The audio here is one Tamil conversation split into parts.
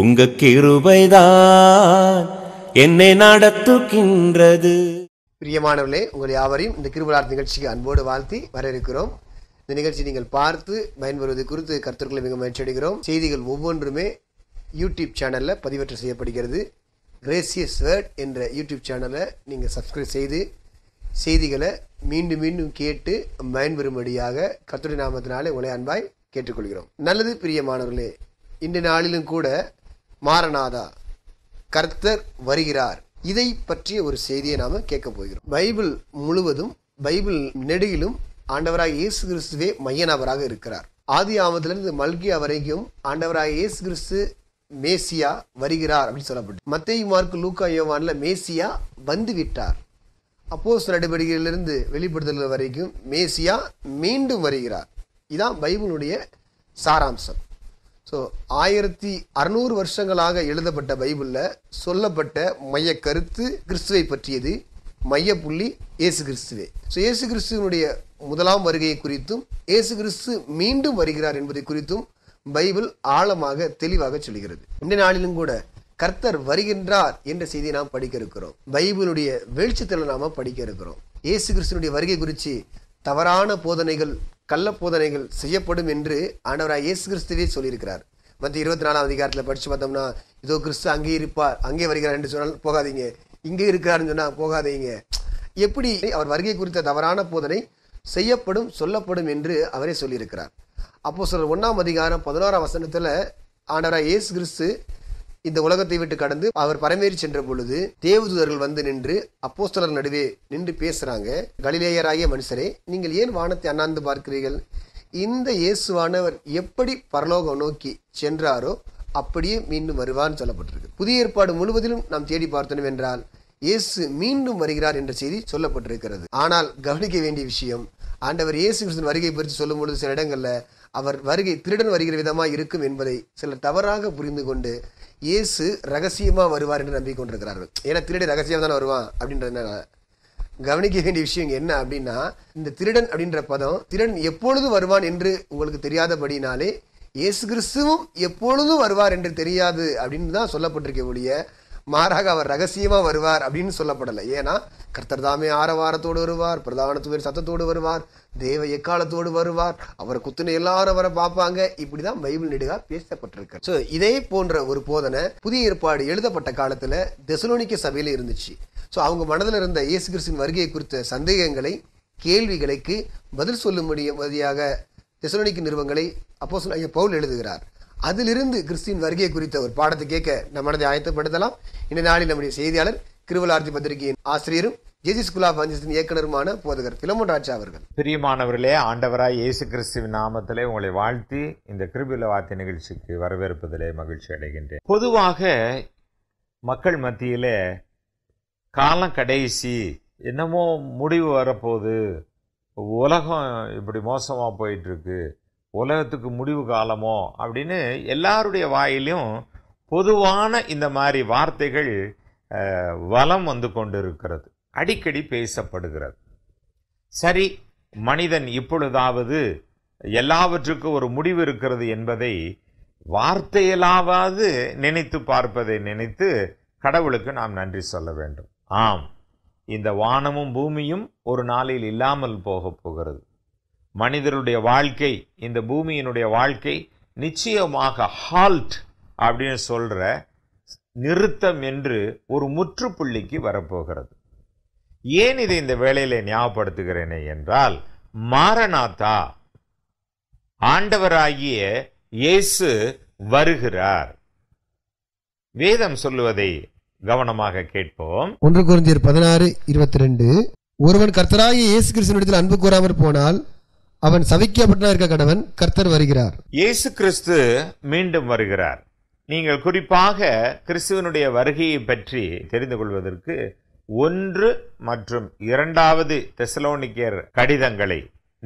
உங்க கிருபைதான் என்னை நடத்துகின்றது பிரியமானவர்களே உங்கள் யாவரையும் இந்த கிருபலார் நிகழ்ச்சிக்கு அன்போடு வாழ்த்தி வரவிருக்கிறோம் இந்த நிகழ்ச்சி நீங்கள் பார்த்து பயன்பெறுவது குறித்து கருத்துக்களை மிக முயற்சி அடைகிறோம் செய்திகள் ஒவ்வொன்றுமே யூடியூப் சேனலில் பதிவேற்றம் செய்யப்படுகிறது கிரேசியஸ் வேர்ட் என்ற யூடியூப் சேனலை நீங்கள் சப்ஸ்கிரைப் செய்து செய்திகளை மீண்டும் மீண்டும் கேட்டு பயன்பெறும்படியாக கத்துடி நாமத்தினாலே உங்களை அன்பாய் கேட்டுக்கொள்கிறோம் நல்லது பிரியமானவர்களே இன்று நாளிலும் கூட மாரநாதா கர்த்தர் வருகிறார் இதை பற்றிய ஒரு செய்தியை நாம் கேட்க போகிறோம் பைபிள் முழுவதும் பைபிள் நெடுகிலும் ஆண்டவராக இயேசு கிறிஸ்துவே மைய நபராக இருக்கிறார் ஆதி ஆமத்திலிருந்து மல்கியா வரைக்கும் ஆண்டவராக இயேசு கிறிஸ்து மேசியா வருகிறார் அப்படின்னு சொல்லப்பட்டு மத்திய மார்க் லூக்கா யோவான்ல மேசியா வந்து விட்டார் அப்போஸ் நடவடிக்கைகளிலிருந்து வெளிப்படுத்தல் வரைக்கும் மேசியா மீண்டும் வருகிறார் இதான் பைபிளுடைய சாராம்சம் ஸோ ஆயிரத்தி அறுநூறு வருஷங்களாக எழுதப்பட்ட பைபிளில் சொல்லப்பட்ட மைய கருத்து கிறிஸ்துவை பற்றியது மையப்புள்ளி இயேசு கிறிஸ்துவே ஸோ இயேசு கிறிஸ்துவனுடைய முதலாம் வருகையை குறித்தும் இயேசு கிறிஸ்து மீண்டும் வருகிறார் என்பதை குறித்தும் பைபிள் ஆழமாக தெளிவாக சொல்கிறது இந்த நாளிலும் கூட கர்த்தர் வருகின்றார் என்ற செய்தியை நாம் படிக்க இருக்கிறோம் பைபிளுடைய வெளிச்சத்தில் நாம படிக்க இருக்கிறோம் இயேசு கிறிஸ்துனுடைய வருகை குறித்து தவறான போதனைகள் கள்ள போதனைகள் செய்யப்படும் என்று ஆண்டவராக இயேசு கிறிஸ்துவே சொல்லியிருக்கிறார் மற்ற இருபத்தி நாலாம் அதிகாரத்தில் படித்து பார்த்தோம்னா இதோ கிறிஸ்து அங்கே இருப்பார் அங்கே வருகிறார் என்று சொன்னால் போகாதீங்க இங்கே இருக்கிறாருன்னு சொன்னால் போகாதீங்க எப்படி அவர் வருகை குறித்த தவறான போதனை செய்யப்படும் சொல்லப்படும் என்று அவரே சொல்லியிருக்கிறார் அப்போ சொல்ற ஒன்றாம் அதிகாரம் பதினோராம் வசனத்தில் ஆண்டவராக இயேசு கிறிஸ்து இந்த உலகத்தை விட்டு கடந்து அவர் பரமேறி சென்ற பொழுது தேவதூதர்கள் வந்து நின்று அப்போஸ்தலர் நடுவே நின்று பேசுறாங்க கலிலேயராகிய மனுஷரே நீங்கள் ஏன் வானத்தை அண்ணாந்து பார்க்கிறீர்கள் இந்த இயேசுவானவர் எப்படி பரலோகம் நோக்கி சென்றாரோ அப்படியே மீண்டும் வருவார்னு சொல்லப்பட்டிருக்கு புதிய ஏற்பாடு முழுவதிலும் நாம் தேடி பார்த்தோம் என்றால் இயேசு மீண்டும் வருகிறார் என்ற செய்தி சொல்லப்பட்டிருக்கிறது ஆனால் கவனிக்க வேண்டிய விஷயம் ஆண்டவர் இயேசு கிருஷ்ணன் வருகை பற்றி சொல்லும் பொழுது சில இடங்களில் அவர் வருகை திருடன் வருகிற விதமாக இருக்கும் என்பதை சிலர் தவறாக புரிந்து கொண்டு இயேசு ரகசியமாக வருவார் என்று நம்பிக்கொண்டிருக்கிறார்கள் ஏன்னா திருடி ரகசியம் தானே வருவான் அப்படின்றதுனால கவனிக்க வேண்டிய விஷயம் என்ன அப்படின்னா இந்த திருடன் அப்படின்ற பதம் திருடன் எப்பொழுது வருவான் என்று உங்களுக்கு தெரியாதபடினாலே இயேசு கிறிஸ்துவும் எப்பொழுதும் வருவார் என்று தெரியாது அப்படின்னு தான் சொல்லப்பட்டிருக்க ஒழிய மாறாக அவர் ரகசியமாக வருவார் அப்படின்னு சொல்லப்படலை ஏன்னா கர்த்தர் தாமே ஆரவாரத்தோடு வருவார் பிரதானத்துவர் சத்தத்தோடு வருவார் தேவ எக்காலத்தோடு வருவார் அவரை குத்துன எல்லாரும் அவரை பார்ப்பாங்க இப்படிதான் பைபிள் நெடுகா பேசப்பட்டிருக்க ஸோ இதே போன்ற ஒரு போதனை புதிய ஏற்பாடு எழுதப்பட்ட காலத்தில் தெசலோனிக்க சபையில் இருந்துச்சு ஸோ அவங்க மனதில் இருந்த இயேசு கிறிஸ்தின் வருகையை குறித்த சந்தேகங்களை கேள்விகளுக்கு பதில் வழியாக தெசலோனிக்கு நிறுவங்களை அப்போ சொன்ன பவுல் எழுதுகிறார் அதிலிருந்து கிறிஸ்டின் வருகை குறித்த ஒரு பாடத்தை கேட்க நம் மனதை ஆயத்தப்படுத்தலாம் இந்த நாளில் நம்முடைய செய்தியாளர் கிருவலார்த்தி பத்திரிகையின் ஆசிரியரும் ஜேசி ஸ்கூல் ஆஃப் அஞ்சத்தின் இயக்குனருமான போதகர் திலமோடாட்சா அவர்கள் பிரியமானவர்களே ஆண்டவராய் இயேசு கிறிஸ்துவின் நாமத்திலே உங்களை வாழ்த்தி இந்த கிருபில வார்த்தை நிகழ்ச்சிக்கு வரவேற்பதிலே மகிழ்ச்சி அடைகின்றேன் பொதுவாக மக்கள் மத்தியில் காலம் கடைசி என்னமோ முடிவு வரப்போகுது உலகம் இப்படி மோசமாக போயிட்டுருக்கு உலகத்துக்கு முடிவு காலமோ அப்படின்னு எல்லாருடைய வாயிலையும் பொதுவான இந்த மாதிரி வார்த்தைகள் வலம் வந்து கொண்டு இருக்கிறது அடிக்கடி பேசப்படுகிறது சரி மனிதன் இப்பொழுதாவது எல்லாவற்றுக்கும் ஒரு முடிவு இருக்கிறது என்பதை வார்த்தையிலாவது நினைத்து பார்ப்பதை நினைத்து கடவுளுக்கு நாம் நன்றி சொல்ல வேண்டும் ஆம் இந்த வானமும் பூமியும் ஒரு நாளில் இல்லாமல் போக போகிறது மனிதருடைய வாழ்க்கை இந்த பூமியினுடைய வாழ்க்கை நிச்சயமாக ஹால்ட் அப்படின்னு சொல்கிற நிறுத்தம் என்று ஒரு முற்றுப்புள்ளிக்கு வரப்போகிறது ஏன் இதை இந்த வேலையில் ஞாபகப்படுத்துகிறேனே என்றால் மாரநாத்தா ஆண்டவராகிய இயேசு வருகிறார் வேதம் சொல்லுவதை கவனமாக கேட்போம் ஒன்று குறிஞ்சியர் பதினாறு இருபத்தி ரெண்டு ஒருவன் கர்த்தராகிய இயேசு கிறிஸ்தனிடத்தில் அன்பு கூறாமல் போனால் அவன் சவிக்கப்பட்டனா இருக்க கடவன் கர்த்தர் வருகிறார் இயேசு கிறிஸ்து மீண்டும் வருகிறார் நீங்கள் குறிப்பாக கிறிஸ்துவனுடைய வருகையை பற்றி தெரிந்து கொள்வதற்கு ஒன்று மற்றும் இரண்டாவது தெசலோனிக்கர் கடிதங்களை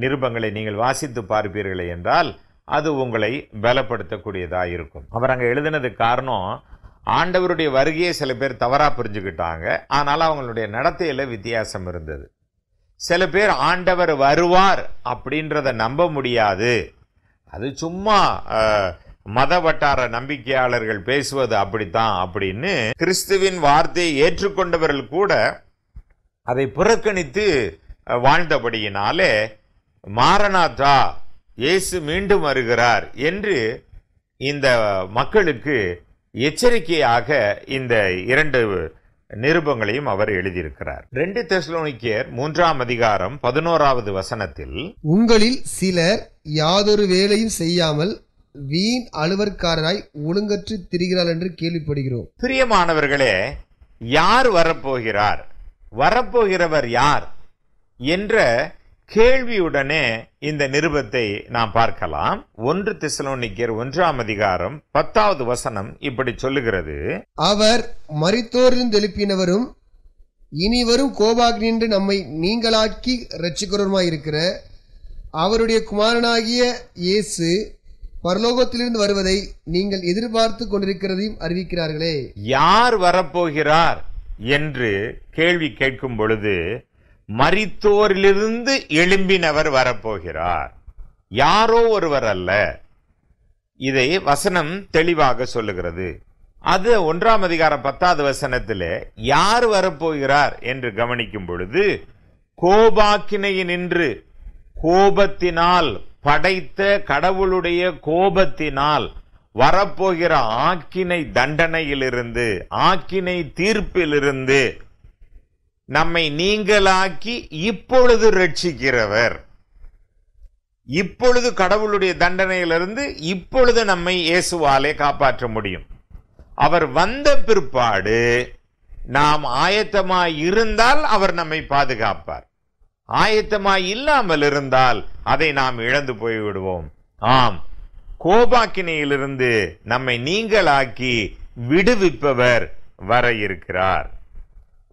நிருபங்களை நீங்கள் வாசித்து பார்ப்பீர்களே என்றால் அது உங்களை பலப்படுத்தக்கூடியதாக இருக்கும் அவர் அங்கே எழுதினது காரணம் ஆண்டவருடைய வருகையை சில பேர் தவறாக புரிஞ்சுக்கிட்டாங்க ஆனால் அவங்களுடைய நடத்தையில் வித்தியாசம் இருந்தது சில பேர் ஆண்டவர் வருவார் அப்படின்றத நம்ப முடியாது அது சும்மா மத வட்டார நம்பிக்கையாளர்கள் பேசுவது அப்படித்தான் அப்படின்னு கிறிஸ்துவின் வார்த்தையை ஏற்றுக்கொண்டவர்கள் கூட அதை புறக்கணித்து வாழ்ந்தபடியினாலே மாரநாதா இயேசு மீண்டும் வருகிறார் என்று இந்த மக்களுக்கு எச்சரிக்கையாக இந்த இரண்டு நிருபங்களையும் அவர் எழுதியிருக்கிறார் ரெண்டு தெஸ்லோனிக்கியர் மூன்றாம் அதிகாரம் பதினோராவது வசனத்தில் உங்களில் சிலர் யாதொரு வேலையும் செய்யாமல் வீண் அலுவற்காரராய் ஒழுங்கற்று திரிகிறாள் என்று கேள்விப்படுகிறோம் பிரியமானவர்களே யார் வரப்போகிறார் வரப்போகிறவர் யார் என்ற கேள்வியுடனே இந்த நிருபத்தை நாம் பார்க்கலாம் ஒன்று திசலோனிக்கர் ஒன்றாம் அதிகாரம் பத்தாவது வசனம் இப்படி சொல்லுகிறது அவர் மறித்தோரிலிருந்து தெளிப்பினவரும் இனி வரும் கோபாகினின்று நம்மை நீங்களாக்கி ரட்சிக்கிறவருமாய் இருக்கிற அவருடைய குமாரனாகிய இயேசு பரலோகத்திலிருந்து வருவதை நீங்கள் எதிர்பார்த்து கொண்டிருக்கிறதையும் அறிவிக்கிறார்களே யார் வரப்போகிறார் என்று கேள்வி கேட்கும் பொழுது மறித்தோரிலிருந்து எழும்பினவர் வரப்போகிறார் யாரோ ஒருவர் அல்ல இதை வசனம் தெளிவாக சொல்லுகிறது அது ஒன்றாம் அதிகாரம் பத்தாவது வசனத்தில் யார் வரப்போகிறார் என்று கவனிக்கும் பொழுது கோபாக்கினையினின்று கோபத்தினால் படைத்த கடவுளுடைய கோபத்தினால் வரப்போகிற ஆக்கினை தண்டனையிலிருந்து ஆக்கினை தீர்ப்பிலிருந்து நம்மை நீங்களாக்கி இப்பொழுது ரட்சிக்கிறவர் இப்பொழுது கடவுளுடைய தண்டனையிலிருந்து இப்பொழுது நம்மை இயேசுவாலே காப்பாற்ற முடியும் அவர் வந்த பிற்பாடு நாம் ஆயத்தமாய் இருந்தால் அவர் நம்மை பாதுகாப்பார் ஆயத்தமாய் இல்லாமல் இருந்தால் அதை நாம் இழந்து போய்விடுவோம் ஆம் கோபாக்கினையிலிருந்து நம்மை நீங்களாக்கி விடுவிப்பவர் வர இருக்கிறார்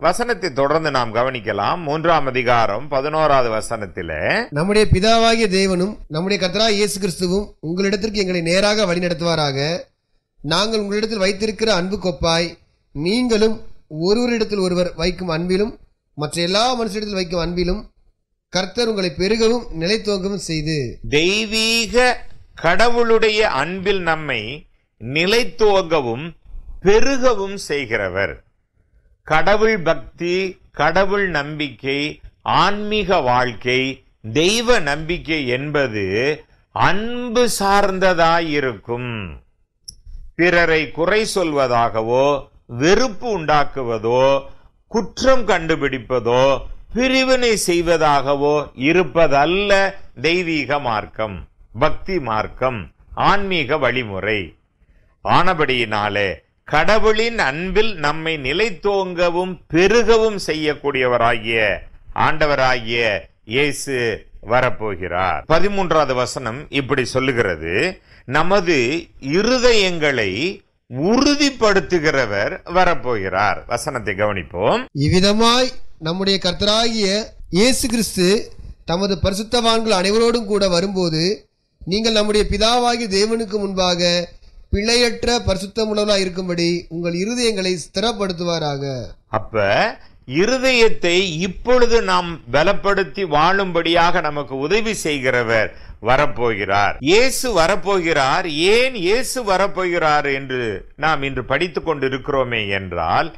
வசனத்தை தொடர்ந்து நாம் கவனிக்கலாம் மூன்றாம் அதிகாரம் பதினோராவது வசனத்தில் நம்முடைய பிதாவாகிய தேவனும் நம்முடைய கத்தரா இயேசு கிறிஸ்துவும் உங்களிடத்திற்கு எங்களை நேராக வழிநடத்துவாராக நாங்கள் உங்களிடத்தில் வைத்திருக்கிற அன்பு கொப்பாய் நீங்களும் ஒருவரிடத்தில் ஒருவர் வைக்கும் அன்பிலும் மற்ற எல்லா மனுஷரிடத்தில் வைக்கும் அன்பிலும் கர்த்தர் உங்களை பெருகவும் நிலைத்துவங்கவும் செய்து தெய்வீக கடவுளுடைய அன்பில் நம்மை நிலைத்துவங்கவும் பெருகவும் செய்கிறவர் கடவுள் பக்தி கடவுள் நம்பிக்கை ஆன்மீக வாழ்க்கை தெய்வ நம்பிக்கை என்பது அன்பு சார்ந்ததாயிருக்கும் பிறரை குறை சொல்வதாகவோ வெறுப்பு உண்டாக்குவதோ குற்றம் கண்டுபிடிப்பதோ பிரிவினை செய்வதாகவோ இருப்பதல்ல தெய்வீக மார்க்கம் பக்தி மார்க்கம் ஆன்மீக வழிமுறை ஆனபடியினாலே கடவுளின் அன்பில் நம்மை நிலைத்தோங்கவும் பெருகவும் செய்யக்கூடியவராகிய ஆண்டவராகிய இயேசு வரப்போகிறார் பதிமூன்றாவது வசனம் இப்படி சொல்லுகிறது நமது இருதயங்களை உறுதிப்படுத்துகிறவர் வரப்போகிறார் வசனத்தை கவனிப்போம் இவ்விதமாய் நம்முடைய கர்த்தராகிய இயேசு கிறிஸ்து தமது பரிசுத்தவான்கள் அனைவரோடும் கூட வரும்போது நீங்கள் நம்முடைய பிதாவாகி தேவனுக்கு முன்பாக பிழையற்ற பரிசுத்தமுள்ளவர்களாக இருக்கும்படி உங்கள் இருதயங்களை ஸ்திரப்படுத்துவாராக அப்ப இருதயத்தை இப்பொழுது நாம் பலப்படுத்தி வாழும்படியாக நமக்கு உதவி செய்கிறவர் வரப்போகிறார் இயேசு வரப்போகிறார் ஏன் இயேசு வரப்போகிறார் என்று நாம் இன்று படித்து கொண்டிருக்கிறோமே என்றால்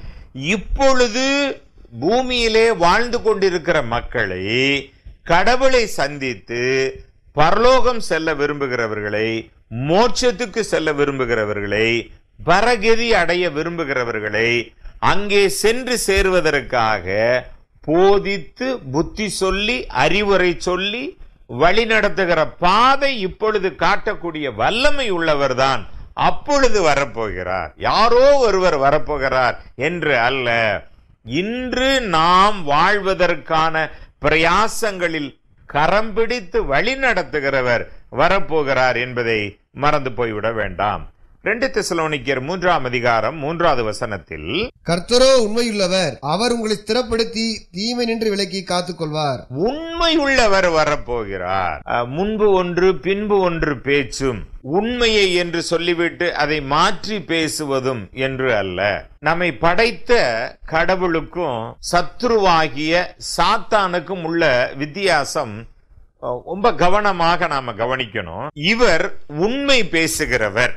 இப்பொழுது பூமியிலே வாழ்ந்து கொண்டிருக்கிற மக்களை கடவுளை சந்தித்து பரலோகம் செல்ல விரும்புகிறவர்களை மோட்சத்துக்கு செல்ல விரும்புகிறவர்களை பரகதி அடைய விரும்புகிறவர்களை அங்கே சென்று சேருவதற்காக போதித்து புத்தி சொல்லி அறிவுரை சொல்லி வழி நடத்துகிற பாதை இப்பொழுது காட்டக்கூடிய வல்லமை உள்ளவர்தான் அப்பொழுது வரப்போகிறார் யாரோ ஒருவர் வரப்போகிறார் என்று அல்ல இன்று நாம் வாழ்வதற்கான பிரயாசங்களில் கரம் பிடித்து வழி நடத்துகிறவர் வரப்போகிறார் என்பதை மறந்து போய்விட வேண்டாம் ரெண்டு திசலோனிக்கர் மூன்றாம் அதிகாரம் மூன்றாவது வசனத்தில் கர்த்தரோ உண்மையுள்ளவர் அவர் உங்களை ஸ்திரப்படுத்தி தீமை நின்று விலக்கி காத்துக் கொள்வார் உண்மையுள்ளவர் வரப்போகிறார் முன்பு ஒன்று பின்பு ஒன்று பேச்சும் உண்மையை என்று சொல்லிவிட்டு அதை மாற்றி பேசுவதும் என்று அல்ல நம்மை படைத்த கடவுளுக்கும் சத்ருவாகிய சாத்தானுக்கும் உள்ள வித்தியாசம் ரொம்ப கவனமாக நாம கவனிக்கணும் இவர் உண்மை பேசுகிறவர்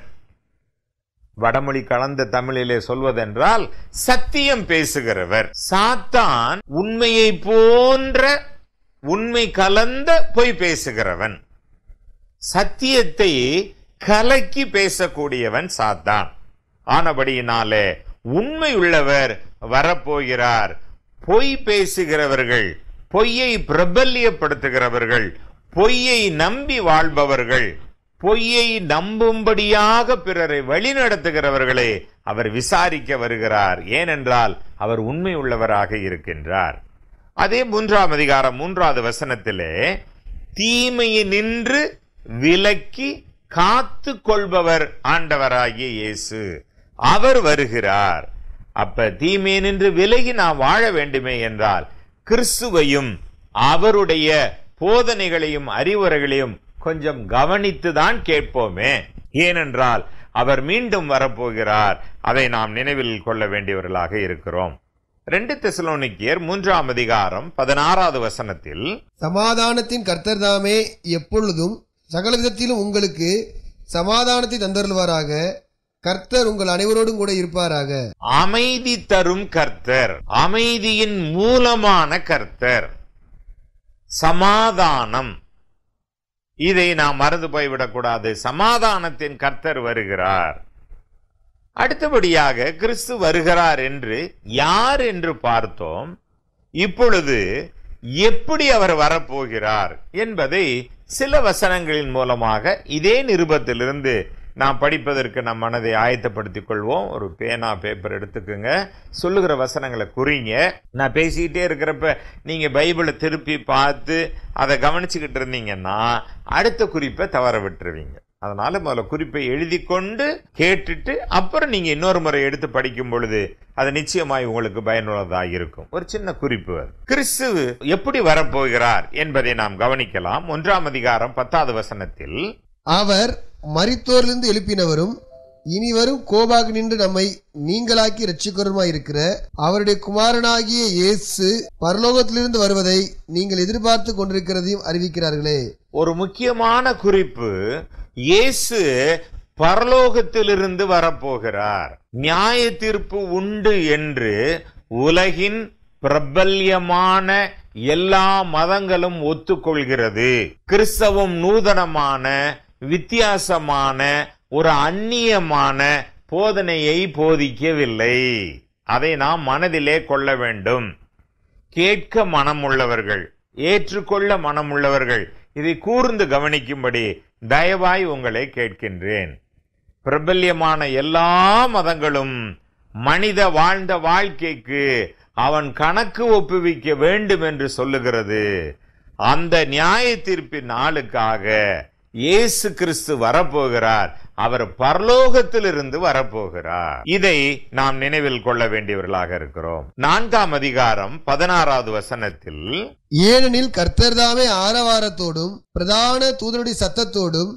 வடமொழி கலந்த தமிழிலே சொல்வதென்றால் சத்தியம் பேசுகிறவர் சாத்தான் உண்மையை போன்ற உண்மை கலந்த பொய் பேசுகிறவன் சத்தியத்தை கலக்கி பேசக்கூடியவன் சாத்தான் ஆனபடியினாலே உண்மை உள்ளவர் வரப்போகிறார் பொய் பேசுகிறவர்கள் பொய்யை பிரபல்யப்படுத்துகிறவர்கள் பொய்யை நம்பி வாழ்பவர்கள் பொய்யை நம்பும்படியாக பிறரை வழிநடத்துகிறவர்களே அவர் விசாரிக்க வருகிறார் ஏனென்றால் அவர் உண்மை உள்ளவராக இருக்கின்றார் அதே மூன்றாம் அதிகாரம் மூன்றாவது வசனத்திலே தீமையை நின்று விலக்கி காத்து கொள்பவர் ஆண்டவராகிய இயேசு அவர் வருகிறார் அப்ப தீமையை நின்று விலகி நாம் வாழ வேண்டுமே என்றால் கிறிஸ்துவையும் அவருடைய போதனைகளையும் அறிவுரைகளையும் கொஞ்சம் கவனித்து தான் கேட்போமே ஏனென்றால் அவர் மீண்டும் வரப்போகிறார் அதை நாம் நினைவில் கொள்ள வேண்டியவர்களாக இருக்கிறோம் ரெண்டு திசலோனிக்கியர் மூன்றாம் அதிகாரம் பதினாறாவது வசனத்தில் சமாதானத்தின் கர்த்தர் தாமே எப்பொழுதும் சகலவிதத்திலும் உங்களுக்கு சமாதானத்தை தந்தருவாராக கர்த்தர் உங்கள் அனைவரோடும் கூட இருப்பாராக அமைதி தரும் கர்த்தர் அமைதியின் மூலமான கர்த்தர் சமாதானம் இதை நாம் மறந்து போய்விடக்கூடாது சமாதானத்தின் கர்த்தர் வருகிறார் அடுத்தபடியாக கிறிஸ்து வருகிறார் என்று யார் என்று பார்த்தோம் இப்பொழுது எப்படி அவர் வரப்போகிறார் என்பதை சில வசனங்களின் மூலமாக இதே நிருபத்திலிருந்து நாம் படிப்பதற்கு நம் மனதை ஆயத்தப்படுத்திக் கொள்வோம் ஒரு பேனா பேப்பர் எடுத்துக்கோங்க சொல்லுகிற வசனங்களை குறிங்க நான் பேசிக்கிட்டே இருக்கிறப்ப நீங்கள் பைபிளை திருப்பி பார்த்து அதை கவனிச்சுக்கிட்டு இருந்தீங்கன்னா அடுத்த குறிப்பை தவற விட்டுருவீங்க அதனால் முதல்ல குறிப்பை எழுதி கொண்டு கேட்டுட்டு அப்புறம் நீங்கள் இன்னொரு முறை எடுத்து படிக்கும் பொழுது அது நிச்சயமாய் உங்களுக்கு பயனுள்ளதாக இருக்கும் ஒரு சின்ன குறிப்பு கிறிஸ்து எப்படி வரப்போகிறார் என்பதை நாம் கவனிக்கலாம் ஒன்றாம் அதிகாரம் பத்தாவது வசனத்தில் அவர் மறித்தோர்லிருந்து எழுப்பினவரும் இனி வரும் கோபாக நின்று நம்மை நீங்களாக்கி இருக்கிற அவருடைய குமாரனாகிய இயேசு பரலோகத்திலிருந்து வருவதை நீங்கள் எதிர்பார்த்து கொண்டிருக்கிறதையும் அறிவிக்கிறார்களே ஒரு முக்கியமான குறிப்பு இயேசு பரலோகத்திலிருந்து வரப்போகிறார் நியாய தீர்ப்பு உண்டு என்று உலகின் பிரபல்யமான எல்லா மதங்களும் ஒத்துக்கொள்கிறது கிறிஸ்தவம் நூதனமான வித்தியாசமான ஒரு அந்நியமான போதனையை போதிக்கவில்லை அதை நாம் மனதிலே கொள்ள வேண்டும் கேட்க மனமுள்ளவர்கள் ஏற்றுக்கொள்ள மனமுள்ளவர்கள் இதை கூர்ந்து கவனிக்கும்படி தயவாய் உங்களை கேட்கின்றேன் பிரபல்யமான எல்லா மதங்களும் மனித வாழ்ந்த வாழ்க்கைக்கு அவன் கணக்கு ஒப்புவிக்க வேண்டும் என்று சொல்லுகிறது அந்த நியாய தீர்ப்பின் ஆளுக்காக இயேசு கிறிஸ்து வரப்போகிறார் அவர் பரலோகத்திலிருந்து வரப்போகிறார் இதை நாம் நினைவில் கொள்ள வேண்டியவர்களாக இருக்கிறோம் நான்காம் அதிகாரம் பதினாறாவது வசனத்தில் ஏனெனில் கர்த்தர்தாமே ஆரவாரத்தோடும் பிரதான தூதனுடைய சத்தத்தோடும்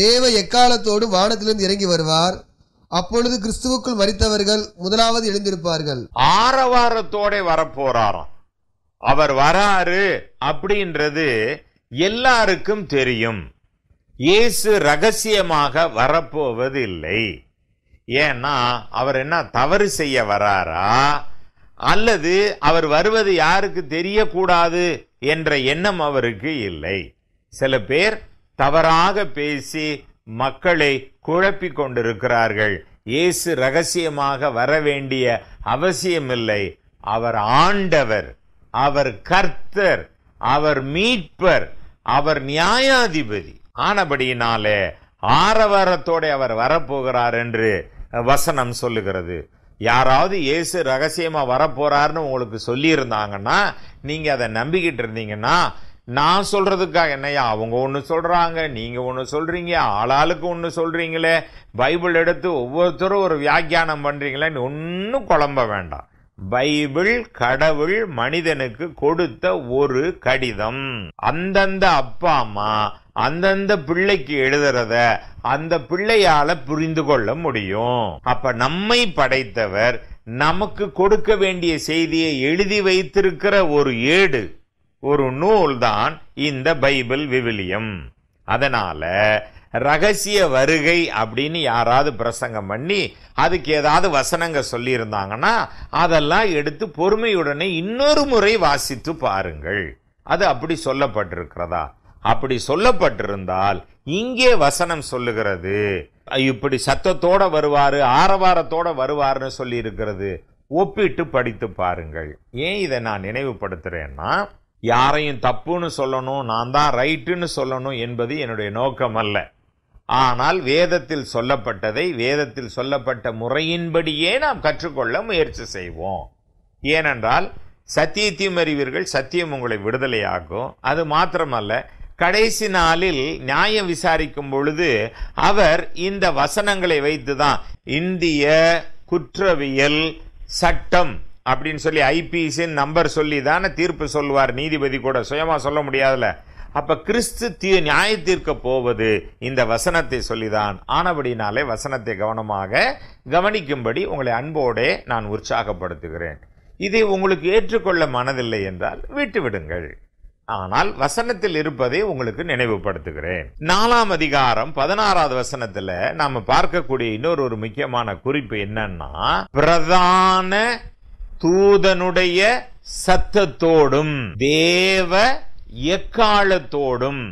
தேவ எக்காலத்தோடும் வானத்திலிருந்து இறங்கி வருவார் அப்பொழுது கிறிஸ்துவுக்குள் மறித்தவர்கள் முதலாவது எழுந்திருப்பார்கள் ஆரவாரத்தோட வரப்போறாராம் அவர் வராரு அப்படின்றது எல்லாருக்கும் தெரியும் இயேசு ரகசியமாக வரப்போவதில்லை ஏன்னா அவர் என்ன தவறு செய்ய வராரா அல்லது அவர் வருவது யாருக்கு தெரியக்கூடாது என்ற எண்ணம் அவருக்கு இல்லை சில பேர் தவறாக பேசி மக்களை குழப்பி கொண்டிருக்கிறார்கள் இயேசு ரகசியமாக வர வேண்டிய அவசியமில்லை அவர் ஆண்டவர் அவர் கர்த்தர் அவர் மீட்பர் அவர் நியாயாதிபதி ஆனபடியினாலே ஆரவாரத்தோட அவர் வரப்போகிறார் என்று வசனம் சொல்லுகிறது யாராவது இயேசு ரகசியமாக வரப்போறாருன்னு உங்களுக்கு சொல்லியிருந்தாங்கன்னா நீங்கள் அதை நம்பிக்கிட்டு இருந்தீங்கன்னா நான் சொல்கிறதுக்காக என்னையா அவங்க ஒன்று சொல்கிறாங்க நீங்கள் ஒன்று சொல்கிறீங்க ஆளாளுக்கு ஒன்று சொல்கிறீங்களே பைபிள் எடுத்து ஒவ்வொருத்தரும் ஒரு வியாக்கியானம் பண்ணுறீங்களேன்னு ஒன்றும் குழம்ப வேண்டாம் பைபிள் கடவுள் மனிதனுக்கு கொடுத்த ஒரு கடிதம் அந்தந்த அப்பா அம்மா அந்தந்த பிள்ளைக்கு எழுதுறத அந்த பிள்ளையால புரிந்து கொள்ள முடியும் அப்ப நம்மை படைத்தவர் நமக்கு கொடுக்க வேண்டிய செய்தியை எழுதி வைத்திருக்கிற ஒரு ஏடு ஒரு நூல்தான் இந்த பைபிள் விவிலியம் அதனால ரகசிய வருகை அப்படின்னு யாராவது பிரசங்கம் பண்ணி அதுக்கு ஏதாவது வசனங்க சொல்லியிருந்தாங்கன்னா அதெல்லாம் எடுத்து பொறுமையுடனே இன்னொரு முறை வாசித்து பாருங்கள் அது அப்படி சொல்லப்பட்டிருக்கிறதா அப்படி சொல்லப்பட்டிருந்தால் இங்கே வசனம் சொல்லுகிறது இப்படி சத்தத்தோட வருவார் ஆரவாரத்தோட வருவாருன்னு சொல்லி இருக்கிறது ஒப்பிட்டு படித்து பாருங்கள் ஏன் இதை நான் நினைவுபடுத்துறேன்னா யாரையும் தப்புன்னு சொல்லணும் நான் தான் ரைட்டுன்னு சொல்லணும் என்பது என்னுடைய நோக்கம் அல்ல ஆனால் வேதத்தில் சொல்லப்பட்டதை வேதத்தில் சொல்லப்பட்ட முறையின்படியே நாம் கற்றுக்கொள்ள முயற்சி செய்வோம் ஏனென்றால் சத்தியத்தையும் அறிவீர்கள் சத்தியம் உங்களை விடுதலையாக்கும் அது மாத்திரமல்ல கடைசி நாளில் நியாயம் விசாரிக்கும் பொழுது அவர் இந்த வசனங்களை வைத்து தான் இந்திய குற்றவியல் சட்டம் அப்படின்னு சொல்லி ஐபிசி நம்பர் சொல்லி தானே தீர்ப்பு சொல்லுவார் நீதிபதி கூட சுயமாக சொல்ல முடியாதுல்ல அப்போ கிறிஸ்து தீ நியாய தீர்க்க போவது இந்த வசனத்தை சொல்லிதான் ஆனபடினாலே வசனத்தை கவனமாக கவனிக்கும்படி உங்களை அன்போடே நான் உற்சாகப்படுத்துகிறேன் இதை உங்களுக்கு ஏற்றுக்கொள்ள மனதில்லை என்றால் விட்டுவிடுங்கள் ஆனால் வசனத்தில் இருப்பதை உங்களுக்கு நினைவுபடுத்துகிறேன் நாலாம் அதிகாரம் பதினாறாவது வசனத்துல நாம பார்க்கக்கூடிய இன்னொரு ஒரு முக்கியமான குறிப்பு என்னன்னா பிரதான தூதனுடைய சத்தத்தோடும் தேவ எக்காலத்தோடும்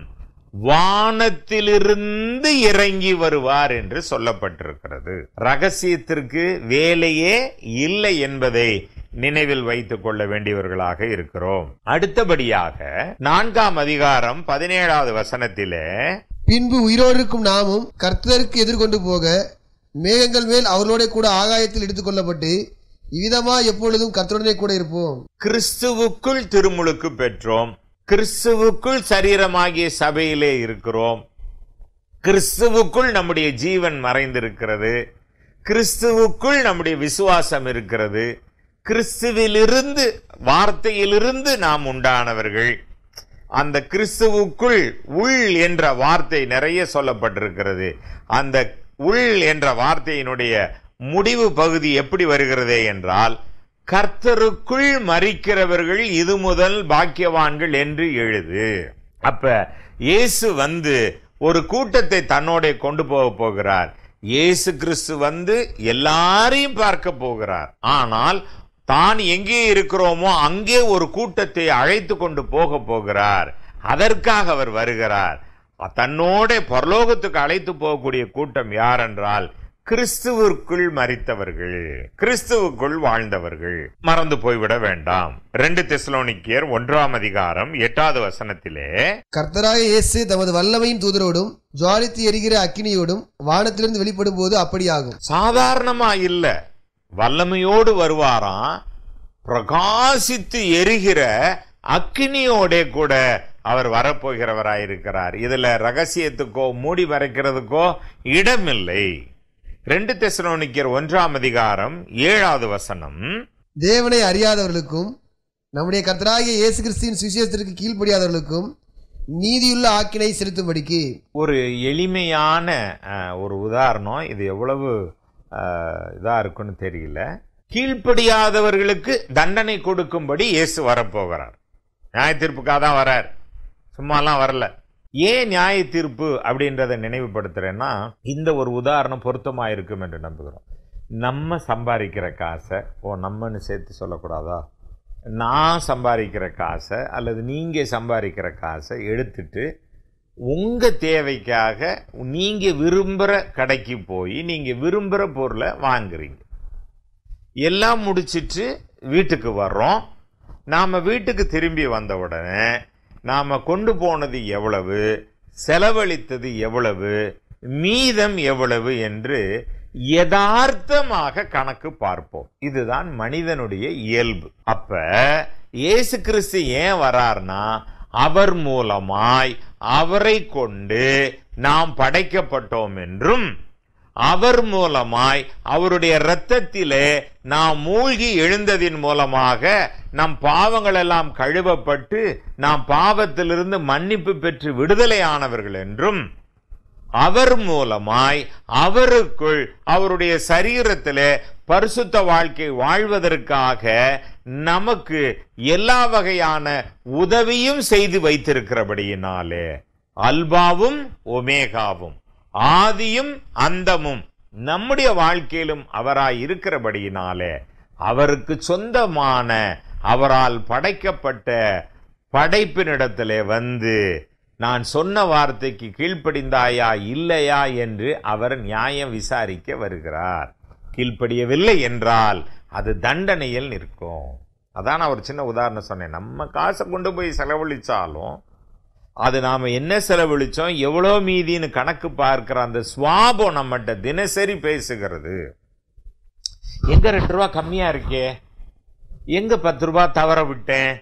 வானத்திலிருந்து இறங்கி வருவார் என்று சொல்லப்பட்டிருக்கிறது ரகசியத்திற்கு வேலையே இல்லை என்பதை நினைவில் வைத்துக் கொள்ள வேண்டியவர்களாக இருக்கிறோம் அடுத்தபடியாக நான்காம் அதிகாரம் பதினேழாவது வசனத்திலே பின்பு உயிரோருக்கும் நாமும் கர்த்தருக்கு எதிர்கொண்டு போக மேகங்கள் மேல் அவர்களோட கூட ஆகாயத்தில் எடுத்துக்கொள்ளப்பட்டு இவ்விதமா எப்பொழுதும் கர்த்தருடனே கூட இருப்போம் கிறிஸ்துவுக்குள் திருமுழுக்கு பெற்றோம் கிறிஸ்துவுக்குள் சரீரமாகிய சபையிலே இருக்கிறோம் கிறிஸ்துவுக்குள் நம்முடைய ஜீவன் மறைந்திருக்கிறது கிறிஸ்துவுக்குள் நம்முடைய விசுவாசம் இருக்கிறது கிறிஸ்துவிலிருந்து வார்த்தையிலிருந்து நாம் உண்டானவர்கள் அந்த கிறிஸ்துவுக்குள் உள் என்ற வார்த்தை நிறைய சொல்லப்பட்டிருக்கிறது அந்த உள் என்ற வார்த்தையினுடைய முடிவு பகுதி எப்படி வருகிறது என்றால் கர்த்தருக்குள் மறிக்கிறவர்கள் இது முதல் பாக்கியவான்கள் என்று எழுது அப்ப இயேசு வந்து ஒரு கூட்டத்தை தன்னோட கொண்டு போக போகிறார் இயேசு கிறிஸ்து வந்து எல்லாரையும் பார்க்க போகிறார் ஆனால் தான் எங்கே இருக்கிறோமோ அங்கே ஒரு கூட்டத்தை அழைத்து கொண்டு போக போகிறார் அதற்காக அவர் வருகிறார் தன்னோட பரலோகத்துக்கு அழைத்து போகக்கூடிய கூட்டம் யார் என்றால் கிறிஸ்துவிற்குள் மறித்தவர்கள் கிறிஸ்துவுக்குள் வாழ்ந்தவர்கள் மறந்து போய்விட வேண்டாம் ரெண்டு திசலோனிக்கியர் ஒன்றாம் அதிகாரம் எட்டாவது வசனத்திலே கர்த்தராக இயேசு தமது வல்லமையும் தூதரோடும் ஜுவாலித்து எரிகிற அக்கினியோடும் வானத்திலிருந்து வெளிப்படும் போது அப்படியாகும் சாதாரணமா இல்லை வல்லமையோடு வருவாராம் பிரகாசித்து எரிகிற அக்னியோட கூட அவர் வரப்போகிறவராயிருக்கிறார் இதில் ரகசியத்துக்கோ மூடி வரைக்கிறதுக்கோ இடமில்லை ரெண்டு தெசலோனிக்கர் ஒன்றாம் அதிகாரம் ஏழாவது வசனம் தேவனை அறியாதவர்களுக்கும் நம்முடைய கர்த்தராகிய இயேசு கிறிஸ்தின் சுவிசேஷத்திற்கு கீழ்படியாதவர்களுக்கும் நீதியுள்ள ஆக்கினை செலுத்தும்படிக்கு ஒரு எளிமையான ஒரு உதாரணம் இது எவ்வளவு இதாக இருக்குன்னு தெரியல கீழ்ப்படியாதவர்களுக்கு தண்டனை கொடுக்கும்படி இயேசு வரப்போகிறார் நியாய தீர்ப்புக்காக தான் வரார் சும்மாலாம் வரல ஏன் நியாய தீர்ப்பு அப்படின்றத நினைவுபடுத்துறேன்னா இந்த ஒரு உதாரணம் பொருத்தமாக இருக்கும் என்று நம்புகிறோம் நம்ம சம்பாதிக்கிற காசை ஓ நம்மன்னு சேர்த்து சொல்லக்கூடாதா நான் சம்பாதிக்கிற காசை அல்லது நீங்கள் சம்பாதிக்கிற காசை எடுத்துட்டு உங்கள் தேவைக்காக நீங்கள் விரும்புகிற கடைக்கு போய் நீங்கள் விரும்புகிற பொருளை வாங்குறீங்க எல்லாம் முடிச்சிட்டு வீட்டுக்கு வர்றோம் நாம் வீட்டுக்கு திரும்பி வந்த உடனே நாம் கொண்டு போனது எவ்வளவு செலவழித்தது எவ்வளவு மீதம் எவ்வளவு என்று யதார்த்தமாக கணக்கு பார்ப்போம் இதுதான் மனிதனுடைய இயல்பு அப்ப இயேசு கிறிஸ்து ஏன் வரார்னா அவர் மூலமாய் அவரை கொண்டு நாம் படைக்கப்பட்டோம் என்றும் அவர் மூலமாய் அவருடைய இரத்தத்திலே நாம் மூழ்கி எழுந்ததின் மூலமாக நம் பாவங்கள் எல்லாம் கழுவப்பட்டு நாம் பாவத்திலிருந்து மன்னிப்பு பெற்று விடுதலை ஆனவர்கள் என்றும் அவர் மூலமாய் அவருக்குள் அவருடைய சரீரத்தில் பரிசுத்த வாழ்க்கை வாழ்வதற்காக நமக்கு எல்லா வகையான உதவியும் செய்து வைத்திருக்கிறபடியினாலே அல்பாவும் ஒமேகாவும் ஆதியும் அந்தமும் நம்முடைய வாழ்க்கையிலும் அவராய் இருக்கிறபடியினாலே அவருக்கு சொந்தமான அவரால் படைக்கப்பட்ட படைப்பினிடத்திலே வந்து நான் சொன்ன வார்த்தைக்கு கீழ்ப்படிந்தாயா இல்லையா என்று அவர் நியாயம் விசாரிக்க வருகிறார் கீழ்ப்படியவில்லை என்றால் அது தண்டனையில் நிற்கும் அதான் நான் ஒரு சின்ன உதாரணம் சொன்னேன் நம்ம காசை கொண்டு போய் செலவழித்தாலும் அது நாம் என்ன செலவழித்தோம் எவ்வளோ மீதின்னு கணக்கு பார்க்குற அந்த சுவாபம் நம்மகிட்ட தினசரி பேசுகிறது எங்கே ரெண்டு ரூபா கம்மியாக இருக்கே எங்கே பத்து ரூபா தவற விட்டேன்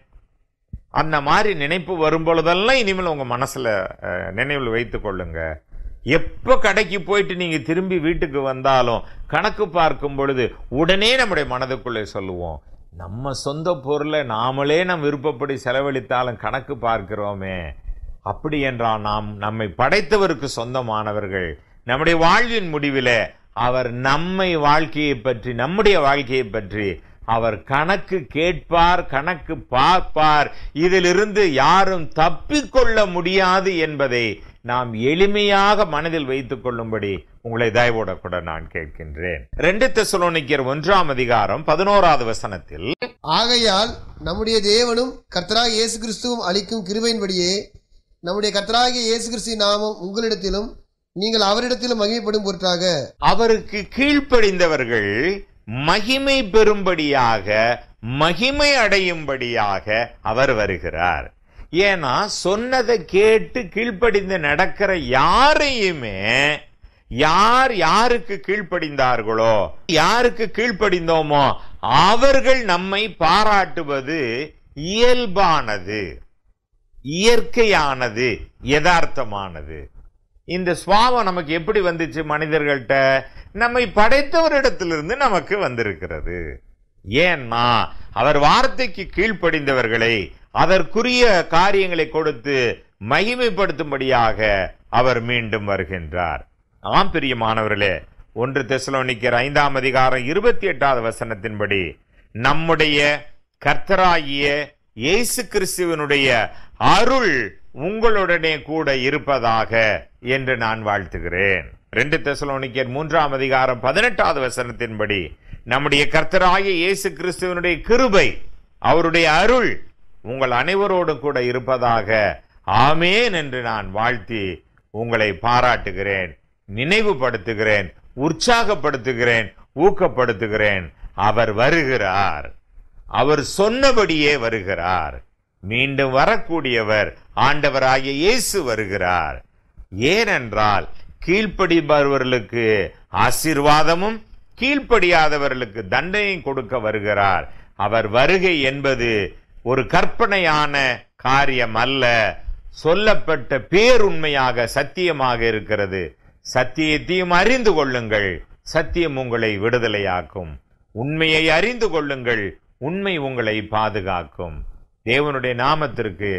அந்த மாதிரி நினைப்பு வரும் பொழுதெல்லாம் இனிமேல் உங்கள் மனசில் நினைவில் வைத்து கொள்ளுங்க எப்போ கடைக்கு போயிட்டு நீங்கள் திரும்பி வீட்டுக்கு வந்தாலும் கணக்கு பார்க்கும் பொழுது உடனே நம்முடைய மனதுக்குள்ளே சொல்லுவோம் நம்ம சொந்த பொருளை நாமளே நம் விருப்பப்படி செலவழித்தாலும் கணக்கு பார்க்கிறோமே அப்படி என்றால் நாம் நம்மை படைத்தவருக்கு சொந்தமானவர்கள் நம்முடைய வாழ்வின் முடிவில் அவர் நம்மை வாழ்க்கையை பற்றி நம்முடைய வாழ்க்கையை பற்றி அவர் கணக்கு கேட்பார் கணக்கு பார்ப்பார் இதிலிருந்து யாரும் தப்பிக்கொள்ள முடியாது என்பதை நாம் எளிமையாக மனதில் வைத்துக் கொள்ளும்படி உங்களை தயவோட கூட நான் கேட்கின்றேன் ரெண்டு தெசலோனிக்கர் ஒன்றாம் அதிகாரம் பதினோராவது வசனத்தில் ஆகையால் நம்முடைய தேவனும் கர்த்தராக இயேசு கிறிஸ்துவும் அளிக்கும் கிருபையின்படியே நம்முடைய கர்த்தராகிய இயேசு கிறிஸ்து நாமம் உங்களிடத்திலும் நீங்கள் அவரிடத்திலும் மகிமைப்படும் பொருட்டாக அவருக்கு கீழ்ப்படிந்தவர்கள் மகிமை பெறும்படியாக மகிமை அடையும்படியாக அவர் வருகிறார் ஏன்னா சொன்னதை கேட்டு கீழ்ப்படிந்து நடக்கிற யாரையுமே யார் யாருக்கு கீழ்ப்படிந்தார்களோ யாருக்கு கீழ்ப்படிந்தோமோ அவர்கள் நம்மை பாராட்டுவது இயல்பானது இயற்கையானது யதார்த்தமானது இந்த சுவாவம் நமக்கு எப்படி வந்துச்சு மனிதர்கள்ட்ட நம்மை படைத்தவரிடத்திலிருந்து நமக்கு வந்திருக்கிறது ஏன்னா அவர் வார்த்தைக்கு கீழ்ப்படிந்தவர்களை அதற்குரிய காரியங்களை கொடுத்து மகிமைப்படுத்தும்படியாக அவர் மீண்டும் வருகின்றார் ஆம் பிரியமானவர்களே ஒன்று தெசலோனிக்கர் ஐந்தாம் அதிகாரம் இருபத்தி எட்டாவது வசனத்தின்படி நம்முடைய கர்த்தராகிய இயேசு கிறிஸ்துவனுடைய அருள் உங்களுடனே கூட இருப்பதாக என்று நான் வாழ்த்துகிறேன் ரெண்டு தெசலோனிக்கர் மூன்றாம் அதிகாரம் பதினெட்டாவது வசனத்தின்படி நம்முடைய கர்த்தராகிய இயேசு கிறிஸ்துவனுடைய கிருபை அவருடைய அருள் உங்கள் அனைவரோடு கூட இருப்பதாக ஆமேன் என்று நான் வாழ்த்தி உங்களை பாராட்டுகிறேன் நினைவுபடுத்துகிறேன் உற்சாகப்படுத்துகிறேன் ஊக்கப்படுத்துகிறேன் அவர் வருகிறார் அவர் சொன்னபடியே வருகிறார் மீண்டும் வரக்கூடியவர் ஆண்டவராகிய இயேசு வருகிறார் ஏனென்றால் கீழ்ப்படிபவர்களுக்கு ஆசீர்வாதமும் கீழ்ப்படியாதவர்களுக்கு தண்டனையும் கொடுக்க வருகிறார் அவர் வருகை என்பது ஒரு கற்பனையான காரியம் அல்ல சொல்லப்பட்ட பேருண்மையாக சத்தியமாக இருக்கிறது சத்தியத்தையும் அறிந்து கொள்ளுங்கள் சத்தியம் உங்களை விடுதலையாக்கும் உண்மையை அறிந்து கொள்ளுங்கள் உண்மை உங்களை பாதுகாக்கும் தேவனுடைய நாமத்திற்கு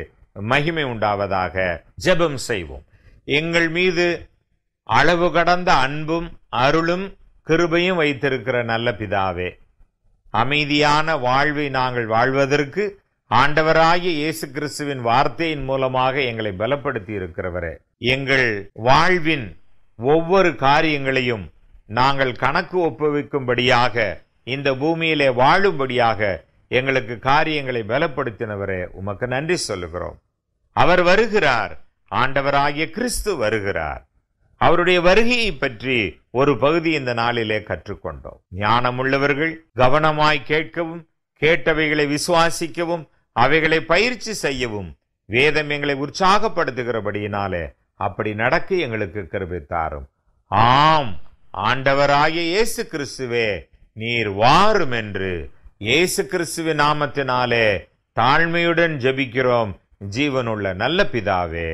மகிமை உண்டாவதாக ஜெபம் செய்வோம் எங்கள் மீது அளவு கடந்த அன்பும் அருளும் கிருபையும் வைத்திருக்கிற நல்ல பிதாவே அமைதியான வாழ்வை நாங்கள் வாழ்வதற்கு ஆண்டவராகிய இயேசு கிறிஸ்துவின் வார்த்தையின் மூலமாக எங்களை பலப்படுத்தி இருக்கிறவரே எங்கள் வாழ்வின் ஒவ்வொரு காரியங்களையும் நாங்கள் கணக்கு ஒப்புவிக்கும்படியாக இந்த பூமியிலே வாழும்படியாக எங்களுக்கு காரியங்களை பலப்படுத்தினவரே உமக்கு நன்றி சொல்லுகிறோம் அவர் வருகிறார் ஆண்டவராகிய கிறிஸ்து வருகிறார் அவருடைய வருகையை பற்றி ஒரு பகுதி இந்த நாளிலே கற்றுக்கொண்டோம் ஞானம் உள்ளவர்கள் கவனமாய் கேட்கவும் கேட்டவைகளை விசுவாசிக்கவும் அவைகளை பயிற்சி செய்யவும் வேதம் எங்களை உற்சாகப்படுத்துகிறபடியினாலே அப்படி நடக்க எங்களுக்கு கருவித்தாரும் ஆம் ஆண்டவராகிய இயேசு கிறிஸ்துவே நீர் வாரும் என்று இயேசு கிறிஸ்துவின் நாமத்தினாலே தாழ்மையுடன் ஜபிக்கிறோம் ஜீவனுள்ள நல்ல பிதாவே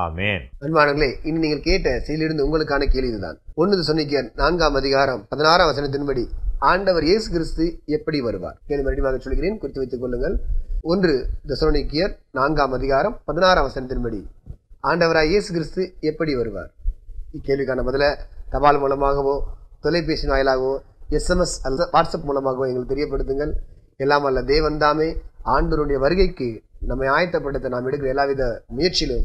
ஆமேன் அன்பானங்களே இனி நீங்கள் கேட்ட செயலிருந்து உங்களுக்கான கேள்வி இதுதான் ஒன்று சொன்னிக்க நான்காம் அதிகாரம் பதினாறாம் வசனத்தின்படி ஆண்டவர் இயேசு கிறிஸ்து எப்படி வருவார் கேள்வி மறுபடியும் சொல்கிறேன் குறித்து வைத்துக் கொள்ளுங்கள் ஒன்று தசோனிக்கியர் நான்காம் அதிகாரம் பதினாறாம் வசனத்தின்படி ஆண்டவராய் இயேசு கிறிஸ்து எப்படி வருவார் இக்கேள்விக்கான பதில தபால் மூலமாகவோ தொலைபேசி வாயிலாகவோ எஸ்எம்எஸ் அல்லது வாட்ஸ்அப் மூலமாகவும் எங்களுக்கு தெரியப்படுத்துங்கள் எல்லாம் அல்ல தேவன் தாமே ஆண்டோருடைய வருகைக்கு நம்மை ஆயத்தப்படுத்த நாம் எடுக்கிற எல்லாவித முயற்சியிலும்